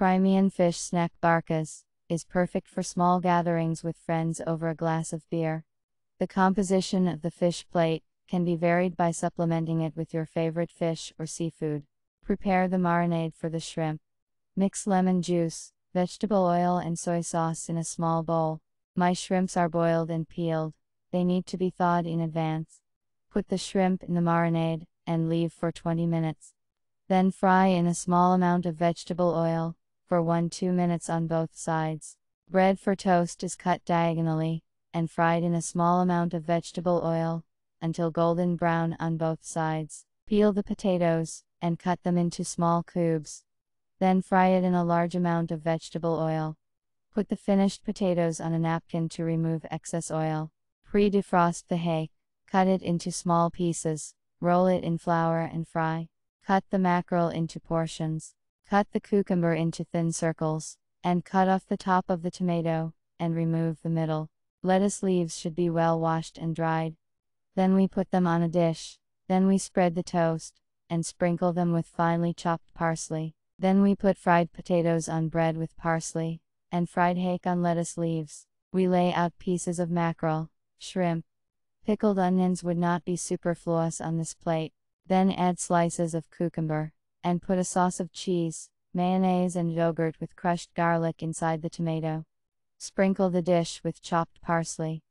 Crimean fish snack barkas is perfect for small gatherings with friends over a glass of beer. The composition of the fish plate can be varied by supplementing it with your favorite fish or seafood. Prepare the marinade for the shrimp. Mix lemon juice, vegetable oil, and soy sauce in a small bowl. My shrimps are boiled and peeled, they need to be thawed in advance. Put the shrimp in the marinade and leave for 20 minutes. Then fry in a small amount of vegetable oil, for 1-2 minutes on both sides. Bread for toast is cut diagonally, and fried in a small amount of vegetable oil, until golden brown on both sides. Peel the potatoes, and cut them into small cubes. Then fry it in a large amount of vegetable oil. Put the finished potatoes on a napkin to remove excess oil. Pre-defrost the hay, cut it into small pieces, roll it in flour and fry. Cut the mackerel into portions. Cut the cucumber into thin circles, and cut off the top of the tomato, and remove the middle. Lettuce leaves should be well washed and dried. Then we put them on a dish. Then we spread the toast, and sprinkle them with finely chopped parsley. Then we put fried potatoes on bread with parsley, and fried hake on lettuce leaves. We lay out pieces of mackerel, shrimp. Pickled onions would not be superfluous on this plate. Then add slices of cucumber and put a sauce of cheese, mayonnaise and yogurt with crushed garlic inside the tomato. Sprinkle the dish with chopped parsley.